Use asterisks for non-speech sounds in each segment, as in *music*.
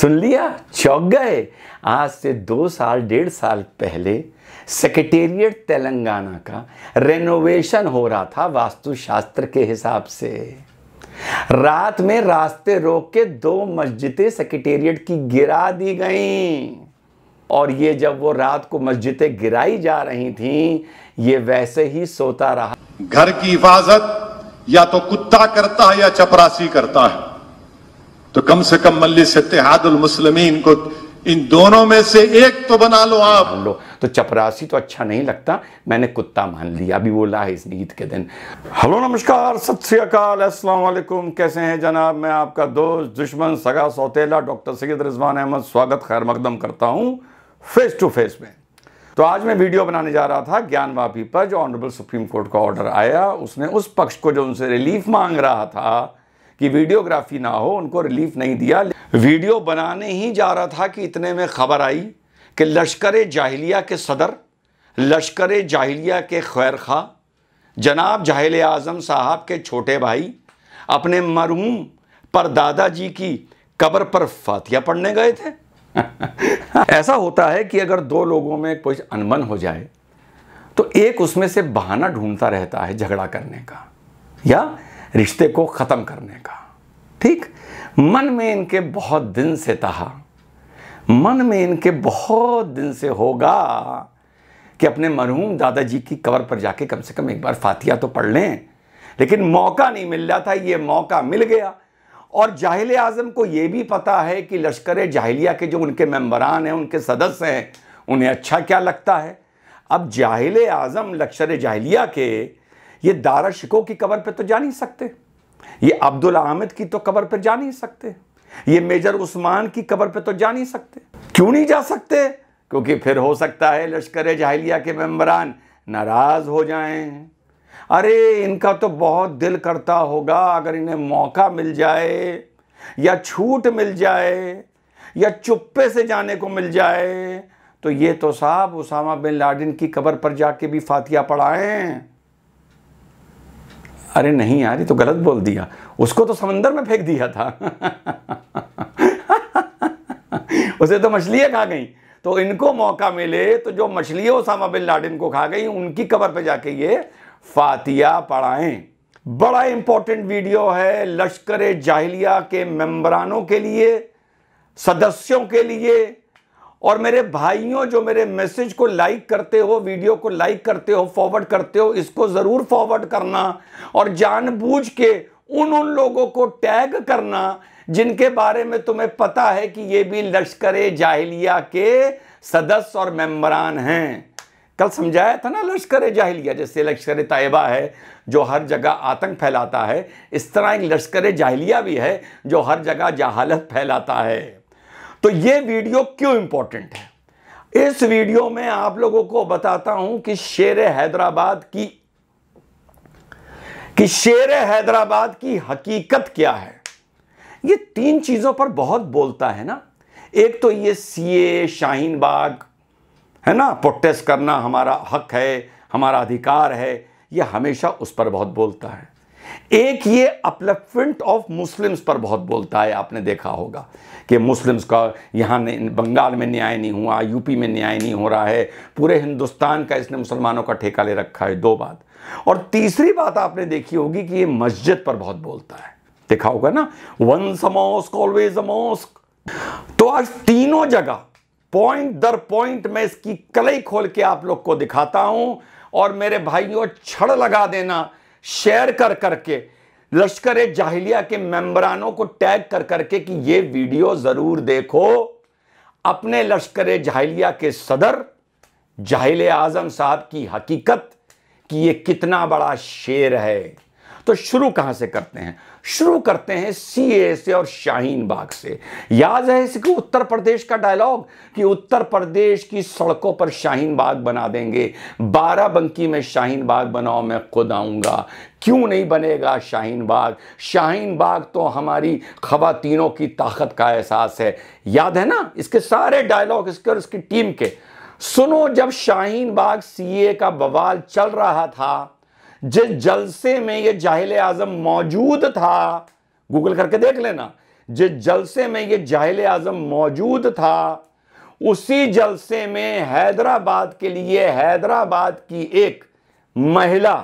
सुन लिया चौक गए आज से दो साल डेढ़ साल पहले सेक्रेटेरिएट तेलंगाना का रेनोवेशन हो रहा था वास्तुशास्त्र के हिसाब से रात में रास्ते रोक के दो मस्जिदें सेक्रेटेरिएट की गिरा दी गईं और ये जब वो रात को मस्जिदें गिराई जा रही थीं ये वैसे ही सोता रहा घर की हिफाजत या तो कुत्ता करता है या चपरासी करता है तो कम से कम मल्ली सत्यादुल मुसलमीन को इन दोनों में से एक तो बना लो आप लो तो चपरासी तो अच्छा नहीं लगता मैंने कुत्ता मान लिया अभी वो ला इस ईद के दिन हेलो नमस्कार सत श्रीकाल अस्सलाम वालेकुम कैसे हैं जनाब मैं आपका दोस्त दुश्मन सगा सौतेला डॉक्टर सैद रिजवान अहमद स्वागत खैर मकदम करता हूँ फेस टू फेस में तो आज मैं वीडियो बनाने जा रहा था ज्ञान पर जो ऑनरेबल सुप्रीम कोर्ट का ऑर्डर आया उसने उस पक्ष को जो उनसे रिलीफ मांग रहा था कि वीडियोग्राफी ना हो उनको रिलीफ नहीं दिया वीडियो बनाने ही जा रहा था कि इतने में खबर आई कि लश्कर जाहलिया के सदर लश्कर जाहलिया के खैर खां जनाब जाहल आज़म साहब के छोटे भाई अपने मरहूम पर दादाजी की कब्र पर फातिया पढ़ने गए थे *laughs* ऐसा होता है कि अगर दो लोगों में कुछ अनबन हो जाए तो एक उसमें से बहाना ढूंढता रहता है झगड़ा करने का या रिश्ते को ख़त्म करने का ठीक मन में इनके बहुत दिन से था मन में इनके बहुत दिन से होगा कि अपने मरहूम दादाजी की कवर पर जाके कम से कम एक बार फातिया तो पढ़ लें लेकिन मौका नहीं मिल रहा था ये मौका मिल गया और जाहिल आज़म को ये भी पता है कि लश्कर जाहिलिया के जो उनके मेम्बरान हैं उनके सदस्य हैं उन्हें अच्छा क्या लगता है अब जाहिल आज़म लश्कर जाहिलिया के ये दारा शिको की कबर पर तो जा नहीं सकते ये अब्दुल आमिद की तो कबर पर जा नहीं सकते ये मेजर उस्मान की कबर पर तो जा नहीं सकते क्यों नहीं जा सकते क्योंकि फिर हो सकता है लश्कर जाहलिया के मेम्बरान नाराज़ हो जाएं अरे इनका तो बहुत दिल करता होगा अगर इन्हें मौका मिल जाए या छूट मिल जाए या चुप्पे से जाने को मिल जाए तो ये तो साहब उसामा बिन लाडिन की कबर पर जाके भी फातिया पढ़ाएं अरे नहीं यार ये तो गलत बोल दिया उसको तो समंदर में फेंक दिया था *laughs* उसे तो मछलियाँ खा गई तो इनको मौका मिले तो जो मछलियों उसामा बिन लाडिन को खा गई उनकी कबर पे जाके ये फातिया पढ़ाएं बड़ा इंपॉर्टेंट वीडियो है लश्कर जाहलिया के मेम्बरानों के लिए सदस्यों के लिए और मेरे भाइयों जो मेरे मैसेज को लाइक करते हो वीडियो को लाइक करते हो फॉरवर्ड करते हो इसको ज़रूर फॉरवर्ड करना और जानबूझ के उन उन लोगों को टैग करना जिनके बारे में तुम्हें पता है कि ये भी लश्कर जाहिलिया के सदस्य और मेम्बरान हैं कल समझाया था ना लश्कर जाहिलिया जैसे लश्कर तयबा है जो हर जगह आतंक फैलाता है इस तरह एक लश्कर जाहिलिया भी है जो हर जगह जहालत फैलाता है तो ये वीडियो क्यों इंपॉर्टेंट है इस वीडियो में आप लोगों को बताता हूं कि शेर हैदराबाद की कि शेर हैदराबाद की हकीकत क्या है ये तीन चीज़ों पर बहुत बोलता है ना एक तो ये सीए शाहीन बाग है ना प्रोटेस्ट करना हमारा हक है हमारा अधिकार है ये हमेशा उस पर बहुत बोलता है एक ये अपलफमेंट ऑफ मुस्लिम्स पर बहुत बोलता है आपने देखा होगा कि मुस्लिम्स का यहाँ बंगाल में न्याय नहीं हुआ यूपी में न्याय नहीं हो रहा है पूरे हिंदुस्तान का इसने मुसलमानों का ठेका ले रखा है दो बात और तीसरी बात आपने देखी होगी कि ये मस्जिद पर बहुत बोलता है देखा होगा ना once a mosque always a mosque तो आज तीनों जगह पॉइंट दर पॉइंट में इसकी कलई खोल के आप लोग को दिखाता हूं और मेरे भाइयों छड़ लगा देना शेयर कर करके लश्कर जाहिलिया के मेम्बरानों को टैग कर करके कि ये वीडियो ज़रूर देखो अपने लश्कर जाहिलिया के सदर जाहिल आज़म साहब की हकीकत कि ये कितना बड़ा शेर है तो शुरू कहां से करते हैं शुरू करते हैं ए से और शाहीन बाग से याद है इसको उत्तर प्रदेश का डायलॉग कि उत्तर प्रदेश की सड़कों पर शाहीन बाग बना देंगे बाराबंकी में शाहीन बाग बनाओ मैं खुद आऊंगा क्यों नहीं बनेगा शाहीन बाग शाहीन बाग तो हमारी खवातीनों की ताकत का एहसास है याद है ना इसके सारे डायलॉग इसके और इसकी टीम के सुनो जब शाहीन बाग सीए का बवाल चल रहा था जिस जलसे में ये जाहिल आजम मौजूद था गूगल करके देख लेना जिस जलसे में ये जाहिल आजम मौजूद था उसी जलसे में हैदराबाद के लिए हैदराबाद की एक महिला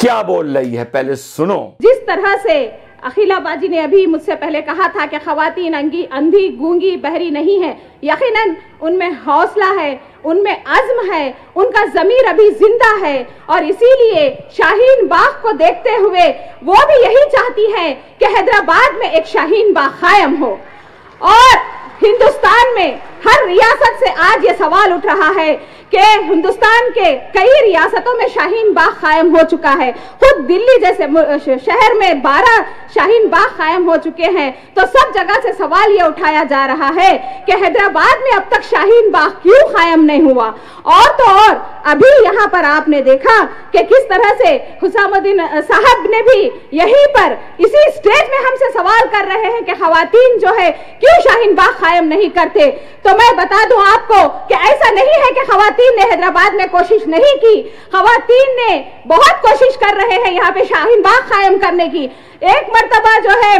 क्या बोल रही है पहले सुनो जिस तरह से अखिला बाजी ने अभी मुझसे पहले कहा था कि खातन अंगी अंधी गूंगी बहरी नहीं है यकीनन उनमें हौसला है उनमें अज़्म है उनका ज़मीर अभी ज़िंदा है और इसीलिए शाहीन बाग को देखते हुए वो भी यही चाहती है कि हैदराबाद में एक शाहीन बाग कायम हो और हिंदुस्तान में हर रियासत से आज ये सवाल उठ रहा है कि हिंदुस्तान के कई रियासतों में शाहीन बाग कायम हो चुका है खुद दिल्ली जैसे शहर में 12 शाहीन बाग कायम हो चुके हैं तो सब जगह से सवाल ये उठाया जा रहा है कि हैदराबाद में अब तक शाहीन बाग क्यों कायम नहीं हुआ और तो और अभी यहाँ पर आपने देखा कि किस तरह से हुसामुद्दीन साहब ने भी यहीं पर इसी स्टेज में हमसे सवाल कर रहे हैं कि खातन जो है क्यों शाहीन बाग कायम नहीं करते तो मैं बता दूं आपको कि ऐसा नहीं है कि खात खातन ने हैदराबाद में कोशिश नहीं की खातन ने बहुत कोशिश कर रहे हैं यहाँ पे शाहीन बाग कायम करने की एक मरतबा जो है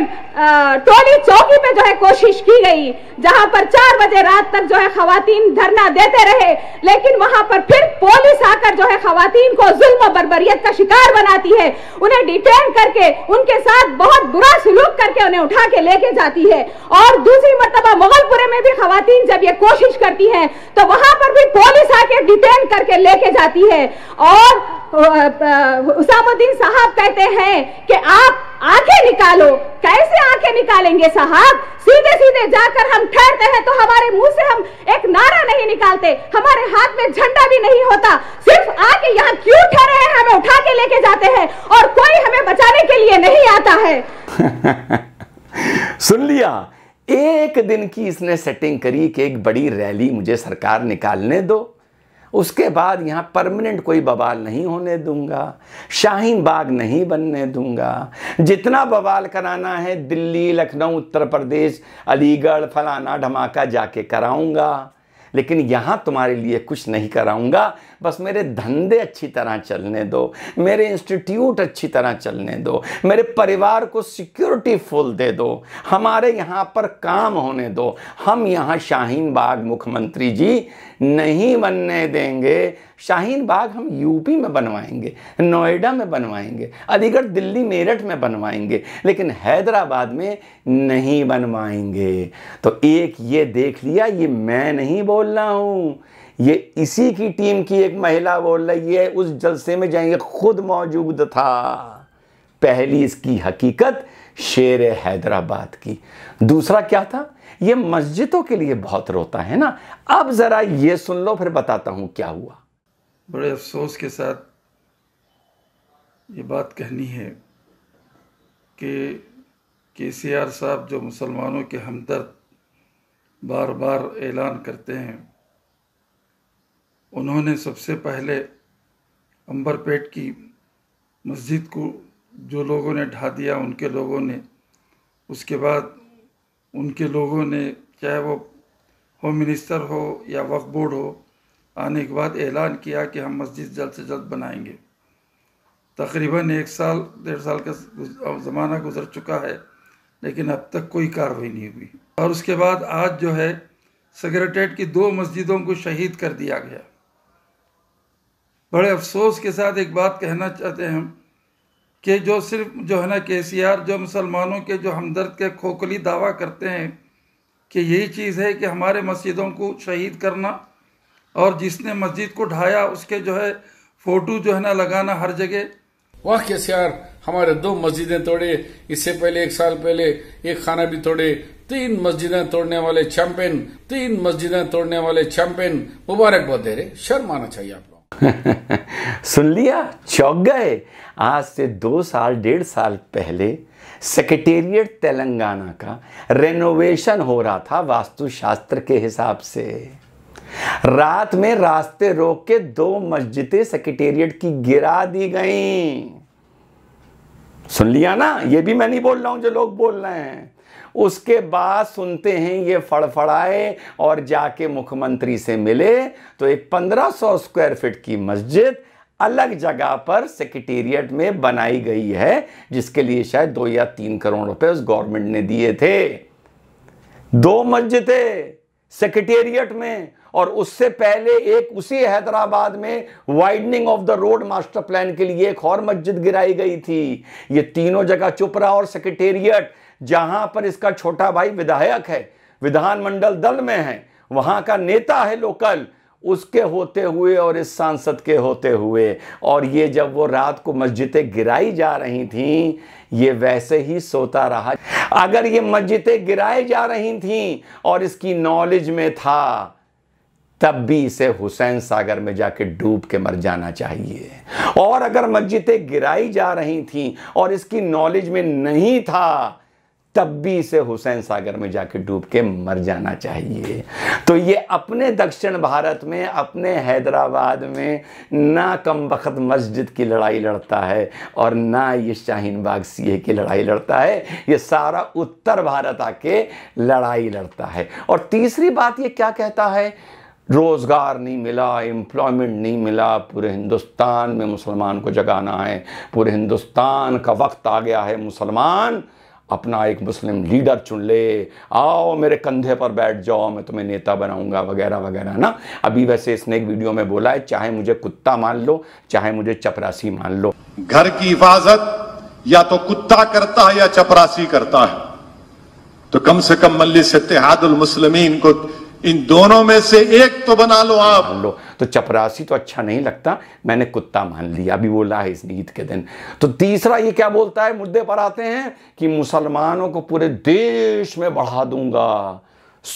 टोली चौकी पे जो है कोशिश की गई जहाँ पर चार बजे रात तक जो है खातन धरना देते रहे लेकिन वहां पर फिर पुलिस आकर जो है खातन को जुल्म बरबरीत का शिकार बनाती है उन्हें डिटेन करके उनके साथ बहुत बुरा सलूक करके उन्हें उठा के लेके जाती है और दूसरी मरतबा मुगलपुरे में भी खातन जब ये कोशिश करती है तो वहां पर भी पुलिस आकर के डिटेन करके लेके जाती है और उसामुद्दीन साहब कहते हैं कि आप आंखें निकालो कैसे आंखें निकालेंगे साहब सीधे सीधे जाकर हम ठहरते हैं तो हमारे मुंह से हम एक नारा नहीं निकालते हमारे हाथ में झंडा भी नहीं होता सिर्फ आके यहाँ क्यों ठहरे हैं हमें उठा के लेके जाते हैं और कोई हमें बचाने के लिए नहीं आता है *laughs* सुन लिया एक दिन की इसने सेटिंग करी कि एक बड़ी रैली मुझे सरकार निकालने दो उसके बाद यहाँ परमानेंट कोई बवाल नहीं होने दूंगा शाहीन बाग नहीं बनने दूंगा जितना बवाल कराना है दिल्ली लखनऊ उत्तर प्रदेश अलीगढ़ फलाना ढमाका जाके कराऊंगा लेकिन यहाँ तुम्हारे लिए कुछ नहीं कराऊंगा बस मेरे धंधे अच्छी तरह चलने दो मेरे इंस्टीट्यूट अच्छी तरह चलने दो मेरे परिवार को सिक्योरिटी फुल दे दो हमारे यहाँ पर काम होने दो हम यहाँ शाहीन बाग मुख्यमंत्री जी नहीं बनने देंगे शाहीन बाग हम यूपी में बनवाएंगे नोएडा में बनवाएंगे अलीगढ़ दिल्ली मेरठ में बनवाएंगे लेकिन हैदराबाद में नहीं बनवाएंगे तो एक ये देख लिया ये मैं नहीं बोल रहा हूँ ये इसी की टीम की एक महिला बोल रही है उस जलसे में जाएंगे खुद मौजूद था पहली इसकी हकीकत शेर हैदराबाद की दूसरा क्या था ये मस्जिदों के लिए बहुत रोता है ना अब ज़रा ये सुन लो फिर बताता हूँ क्या हुआ बड़े अफसोस के साथ ये बात कहनी है कि के सी आर साहब जो मुसलमानों के हमदर्द बार बार ऐलान करते हैं उन्होंने सबसे पहले अंबरपेट की मस्जिद को जो लोगों ने ढा दिया उनके लोगों ने उसके बाद उनके लोगों ने चाहे वो होम मिनिस्टर हो या वक्फ बोर्ड हो आने के बाद ऐलान किया कि हम मस्जिद जल्द से जल्द बनाएंगे तकरीबन एक साल डेढ़ साल का ज़माना गुजर चुका है लेकिन अब तक कोई कार्रवाई नहीं हुई और उसके बाद आज जो है सेक्रेटेट की दो मस्जिदों को शहीद कर दिया गया बड़े अफसोस के साथ एक बात कहना चाहते हैं हम कि जो सिर्फ जो है ना के सी आर जो मुसलमानों के जो हमदर्द के खोखली दावा करते हैं कि यही चीज़ है कि हमारे मस्जिदों को शहीद करना और जिसने मस्जिद को ढाया उसके जो है फोटो जो है ना लगाना हर जगह वाह के सी आर हमारे दो मस्जिदें तोड़े इससे पहले एक साल पहले एक खाना भी तोड़े तीन मस्जिदें तोड़ने वाले चैंपियन तीन मस्जिदें तोड़ने वाले चैंपियन मुबारकबाद दे रहे शर्म आना चाहिए आप लोग *laughs* सुन लिया चौक गए आज से दो साल डेढ़ साल पहले सेक्रेटेरिएट तेलंगाना का रेनोवेशन हो रहा था वास्तुशास्त्र के हिसाब से रात में रास्ते रोक के दो मस्जिदें सेक्रेटेरिएट की गिरा दी गईं सुन लिया ना ये भी मैं नहीं बोल रहा हूं जो लोग बोल रहे हैं उसके बाद सुनते हैं ये फड़फड़ाए और जाके मुख्यमंत्री से मिले तो एक 1500 स्क्वायर फीट की मस्जिद अलग जगह पर सेक्रेटेरिएट में बनाई गई है जिसके लिए शायद दो या तीन करोड़ रुपए उस गवर्नमेंट ने दिए थे दो मस्जिदें सेक्रेटेरिएट में और उससे पहले एक उसी हैदराबाद में widening of the road master plan के लिए एक और मस्जिद गिराई गई थी ये तीनों जगह चुपरा और सेक्रेटेरिएट जहां पर इसका छोटा भाई विधायक है विधानमंडल दल में है वहां का नेता है लोकल उसके होते हुए और इस सांसद के होते हुए और ये जब वो रात को मस्जिदें गिराई जा रही थीं ये वैसे ही सोता रहा अगर ये मस्जिदें गिराई जा रही थीं और इसकी नॉलेज में था तब भी इसे हुसैन सागर में जाके डूब के मर जाना चाहिए और अगर मस्जिदें गिराई जा रही थीं और इसकी नॉलेज में नहीं था तब भी इसे हुसैन सागर में जाके डूब के मर जाना चाहिए तो ये अपने दक्षिण भारत में अपने हैदराबाद में ना कम वक्त मस्जिद की लड़ाई लड़ता है और ना ये शाहीन बाग सीए की लड़ाई लड़ता है ये सारा उत्तर भारत आके लड़ाई लड़ता है और तीसरी बात ये क्या कहता है रोज़गार नहीं मिला एम्प्लॉयमेंट नहीं मिला पूरे हिंदुस्तान में मुसलमान को जगाना है पूरे हिंदुस्तान का वक्त आ गया है मुसलमान अपना एक मुस्लिम लीडर चुन ले आओ मेरे कंधे पर बैठ जाओ मैं तुम्हें नेता बनाऊंगा वगैरह वगैरह ना अभी वैसे इसने एक वीडियो में बोला है चाहे मुझे कुत्ता मान लो चाहे मुझे चपरासी मान लो घर की हिफाजत या तो कुत्ता करता है या चपरासी करता है तो कम से कम मल्लिस मुस्लिमीन को इन दोनों में से एक तो बना लो आप लो तो चपरासी तो अच्छा नहीं लगता मैंने कुत्ता मान लिया अभी बोला है इस ईद के दिन तो तीसरा ये क्या बोलता है मुद्दे पर आते हैं कि मुसलमानों को पूरे देश में बढ़ा दूंगा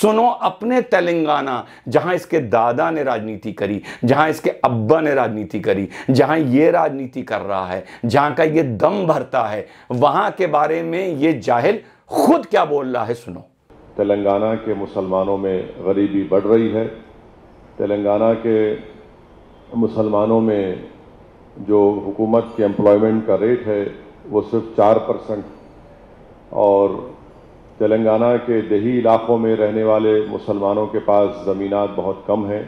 सुनो अपने तेलंगाना जहां इसके दादा ने राजनीति करी जहां इसके अब्बा ने राजनीति करी जहां ये राजनीति कर रहा है जहां का ये दम भरता है वहां के बारे में ये जाहिल खुद क्या बोल रहा है सुनो तेलंगाना के मुसलमानों में गरीबी बढ़ रही है तेलंगाना के मुसलमानों में जो हुकूमत के एम्प्लॉयमेंट का रेट है वो सिर्फ चार परसेंट और तेलंगाना के दही इलाक़ों में रहने वाले मुसलमानों के पास ज़मीनात बहुत कम हैं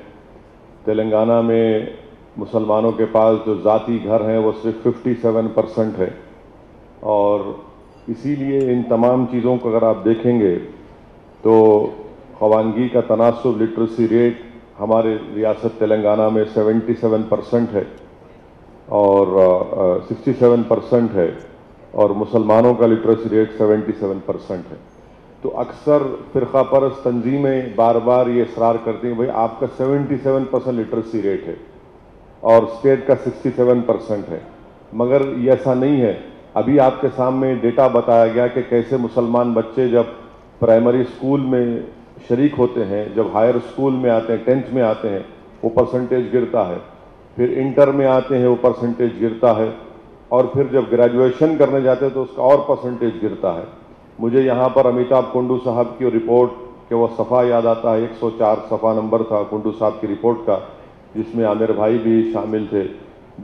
तेलंगाना में मुसलमानों के पास जो ज़ाती घर हैं वो सिर्फ फिफ्टी सेवन परसेंट है और इसीलिए इन तमाम चीज़ों को अगर आप देखेंगे तो खवानगी का तनासब लिटरेसी रेट हमारे रियासत तेलंगाना में 77 परसेंट है और आ, 67 परसेंट है और मुसलमानों का लिटरेसी रेट 77 परसेंट है तो अक्सर फ़िरका परस तंजीमें बार बार ये इसरार करती हैं भाई आपका 77 परसेंट लिटरेसी रेट है और स्टेट का 67 परसेंट है मगर ये ऐसा नहीं है अभी आपके सामने डेटा बताया गया कि कैसे मुसलमान बच्चे जब प्राइमरी स्कूल में शरीक होते हैं जब हायर स्कूल में आते हैं टेंथ में आते हैं वो परसेंटेज गिरता है फिर इंटर में आते हैं वो परसेंटेज गिरता है और फिर जब ग्रेजुएशन करने जाते हैं तो उसका और परसेंटेज गिरता है मुझे यहाँ पर अमिताभ कुंडू साहब की रिपोर्ट के वह सफ़ा याद आता है 104 सफ़ा नंबर था कुंडू साहब की रिपोर्ट का जिसमें आमिर भाई भी शामिल थे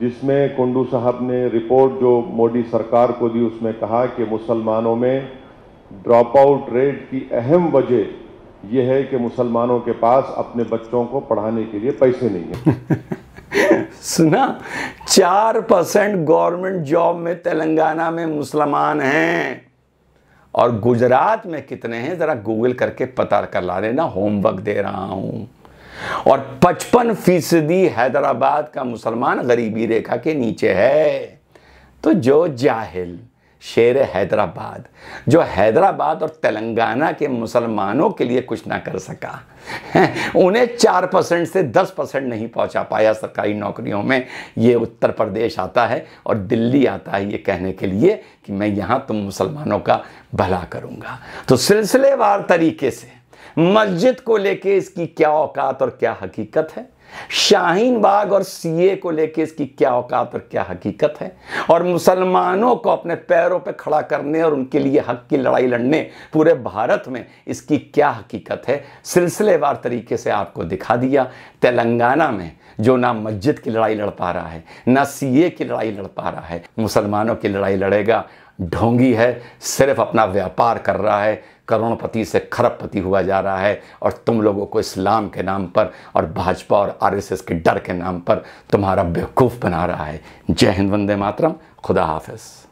जिसमें कुंडू साहब ने रिपोर्ट जो मोदी सरकार को दी उसमें कहा कि मुसलमानों में ड्रॉप आउट रेट की अहम वजह यह है कि मुसलमानों के पास अपने बच्चों को पढ़ाने के लिए पैसे नहीं है *laughs* सुना चार परसेंट गवर्नमेंट जॉब में तेलंगाना में मुसलमान हैं और गुजरात में कितने हैं ज़रा गूगल करके पता कर ला देना होमवर्क दे रहा हूं और पचपन फीसदी हैदराबाद का मुसलमान गरीबी रेखा के नीचे है तो जो जाहिल शेर हैदराबाद जो हैदराबाद और तेलंगाना के मुसलमानों के लिए कुछ ना कर सका *laughs* उन्हें चार परसेंट से दस परसेंट नहीं पहुंचा पाया सरकारी नौकरियों में ये उत्तर प्रदेश आता है और दिल्ली आता है ये कहने के लिए कि मैं यहाँ तुम मुसलमानों का भला करूँगा तो सिलसिलेवार तरीके से मस्जिद को लेके इसकी क्या औकात और क्या हकीकत है शाहीन बाग और सीए को लेके इसकी क्या औकात और क्या हकीकत है और मुसलमानों को अपने पैरों पे खड़ा करने और उनके लिए हक की लड़ाई लड़ने पूरे भारत में इसकी क्या हकीकत है सिलसिलेवार तरीके से आपको दिखा दिया तेलंगाना में जो ना मस्जिद की लड़ाई लड़ पा रहा है ना सीए की लड़ाई लड़ पा रहा है मुसलमानों की लड़ाई लड़ेगा ढोंगी है सिर्फ अपना व्यापार कर रहा है करोड़पति से खरबपति हुआ जा रहा है और तुम लोगों को इस्लाम के नाम पर और भाजपा और आरएसएस के डर के नाम पर तुम्हारा बेवकूफ़ बना रहा है जय हिंद वंदे मातरम खुदा हाफिज़